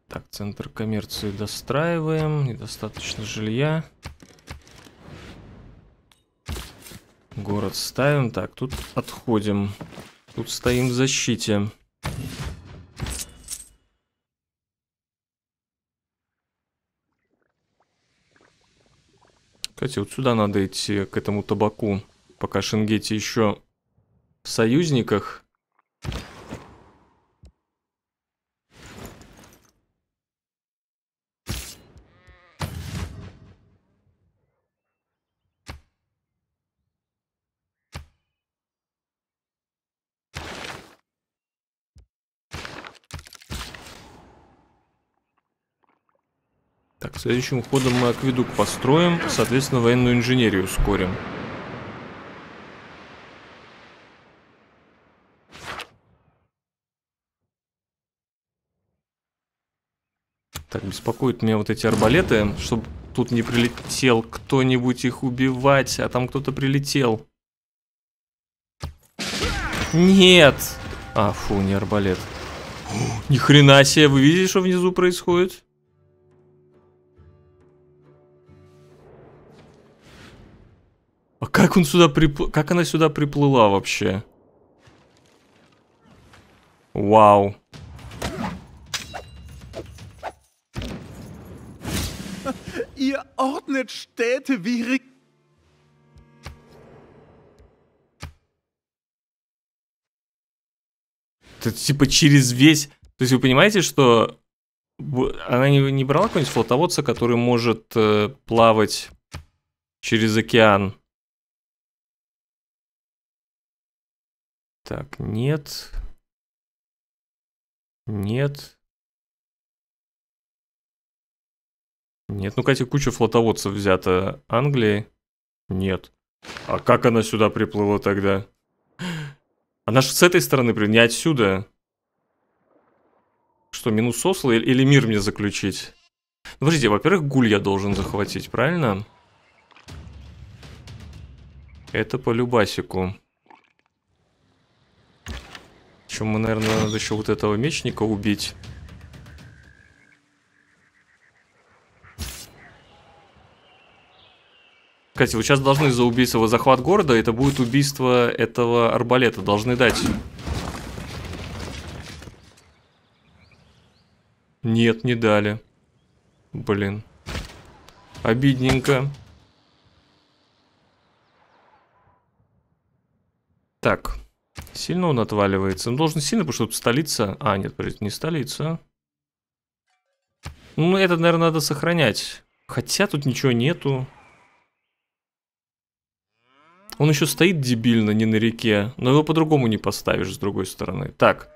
Так, центр коммерции достраиваем. Недостаточно жилья. Город ставим. Так, тут отходим. Тут стоим в защите. Кстати, вот сюда надо идти, к этому табаку. Пока Шенгети еще в союзниках. Следующим ходом мы акведук построим, соответственно, военную инженерию ускорим. Так, беспокоит меня вот эти арбалеты, чтобы тут не прилетел кто-нибудь их убивать, а там кто-то прилетел. Нет! А, фу, не арбалет. О, ни хрена себе, вы видите, что внизу происходит? А как он сюда припл... Как она сюда приплыла вообще? Вау. Ihr ordnet Städte wie Это типа через весь... То есть вы понимаете, что она не, не брала какого-нибудь флотоводца, который может э, плавать через океан? Так, нет. Нет. Нет, ну, Катя, куча флотоводцев взята Англии. Нет. А как она сюда приплыла тогда? Она же с этой стороны, блин, не отсюда. Что, минус осла или мир мне заключить? Ну, подождите, во-первых, гуль я должен захватить, правильно? Это по любасику. Причем, наверное, надо еще вот этого мечника убить. Кстати, вот сейчас должны за убийство захват города, это будет убийство этого арбалета, должны дать. Нет, не дали. Блин. Обидненько. Так. Сильно он отваливается? Он должен сильно, потому что тут столица... А, нет, не столица. Ну, это, наверное, надо сохранять. Хотя тут ничего нету. Он еще стоит дебильно, не на реке. Но его по-другому не поставишь, с другой стороны. Так,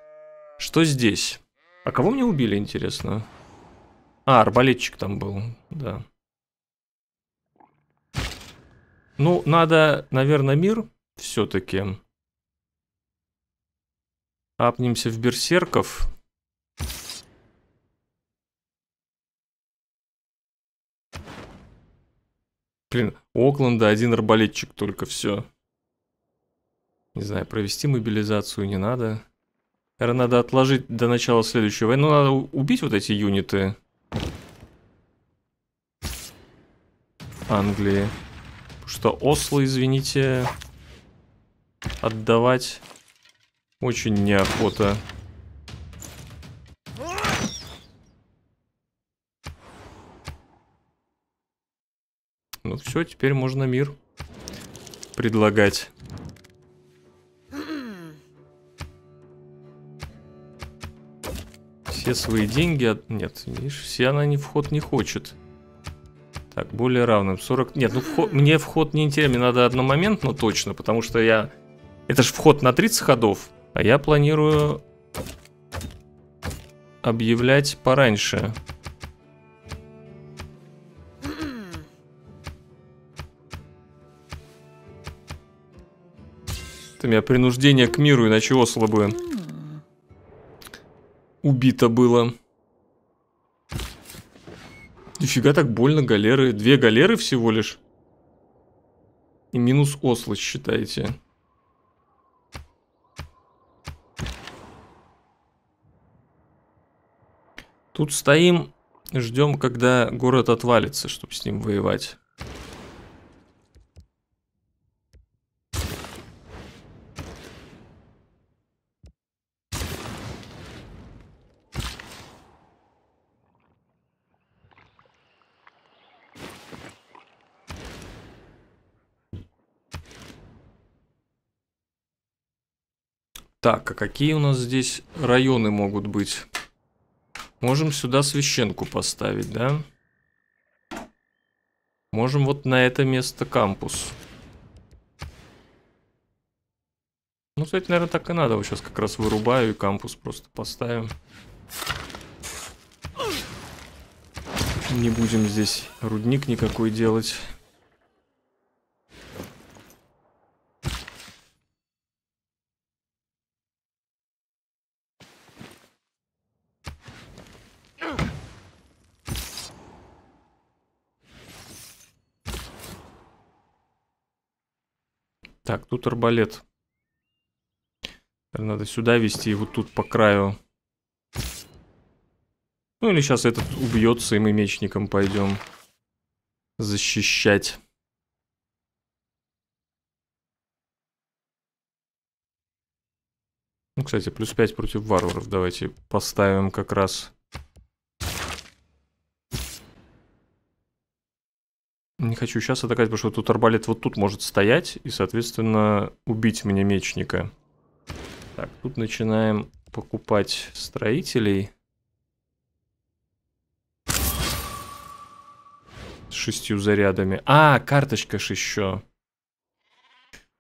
что здесь? А кого мне убили, интересно? А, арбалетчик там был, да. Ну, надо, наверное, мир все-таки... Апнемся в берсерков. Блин, у Окленда один арбалетчик только, все. Не знаю, провести мобилизацию не надо. Наверное, надо отложить до начала следующей войны. Ну, надо убить вот эти юниты. Англии. что Осло, извините, отдавать очень неохота. Ну все, теперь можно мир предлагать. Все свои деньги... Нет, видишь, все она не вход не хочет. Так, более равным. 40... Нет, ну вход... мне вход не интересен. Мне надо одномоментно точно, потому что я... Это же вход на 30 ходов. А я планирую объявлять пораньше. Это у меня принуждение к миру, иначе осло бы убито было. Нифига так больно галеры. Две галеры всего лишь. И минус осло, считаете. Тут стоим, ждем, когда город отвалится, чтобы с ним воевать. Так, а какие у нас здесь районы могут быть? Можем сюда священку поставить, да? Можем вот на это место кампус. Ну, кстати, наверное, так и надо. Вот сейчас как раз вырубаю и кампус просто поставим. Не будем здесь рудник никакой делать. Так, тут арбалет. Надо сюда вести его тут по краю. Ну или сейчас этот убьется, и мы мечником пойдем защищать. Ну, кстати, плюс 5 против варваров давайте поставим как раз. Не хочу сейчас атаковать, потому что тут арбалет вот тут может стоять и, соответственно, убить меня мечника. Так, тут начинаем покупать строителей. С шестью зарядами. А, карточка ж еще.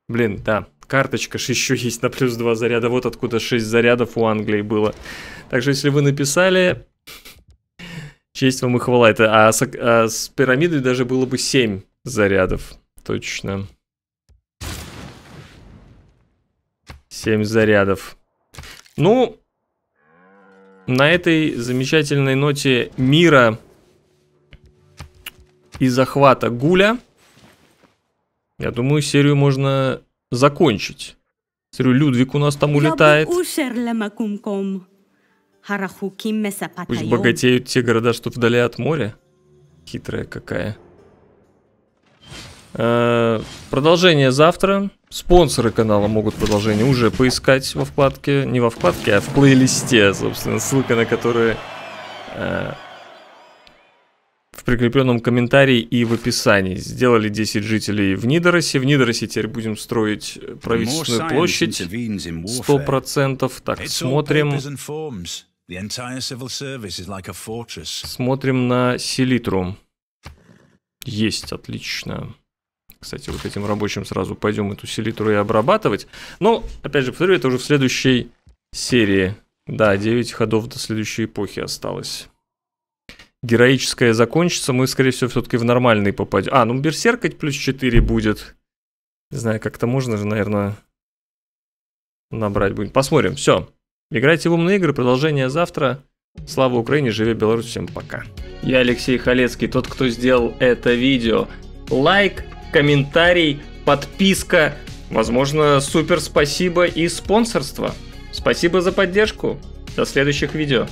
Блин, да, карточка ж еще есть на плюс два заряда. Вот откуда шесть зарядов у Англии было. Так что, если вы написали, Честь вам и хвала. Это, а, с, а с пирамидой даже было бы 7 зарядов. Точно. 7 зарядов. Ну, на этой замечательной ноте мира и захвата Гуля, я думаю, серию можно закончить. Смотрю, Людвиг у нас там улетает. Пусть богатеют те города, что вдали от моря. Хитрая какая. Э, продолжение завтра. Спонсоры канала могут продолжение уже поискать во вкладке. Не во вкладке, а в плейлисте, собственно. Ссылка на которые э, в прикрепленном комментарии и в описании. Сделали 10 жителей в Нидоросе. В Нидоросе теперь будем строить правительственную площадь. 100%. Так, смотрим. The entire civil service is like a fortress. Смотрим на селитру. Есть, отлично. Кстати, вот этим рабочим сразу пойдем эту селитру и обрабатывать. Но, опять же, повторю, это уже в следующей серии. Да, 9 ходов до следующей эпохи осталось. Героическая закончится, мы, скорее всего, все-таки в нормальный попадем. А, ну берсеркать плюс 4 будет. Не знаю, как-то можно же, наверное, набрать будет. Посмотрим, все. Играйте в умные игры, продолжение завтра. Слава Украине, живи Беларусь, всем пока. Я Алексей Халецкий, тот, кто сделал это видео. Лайк, комментарий, подписка, возможно, супер спасибо и спонсорство. Спасибо за поддержку. До следующих видео.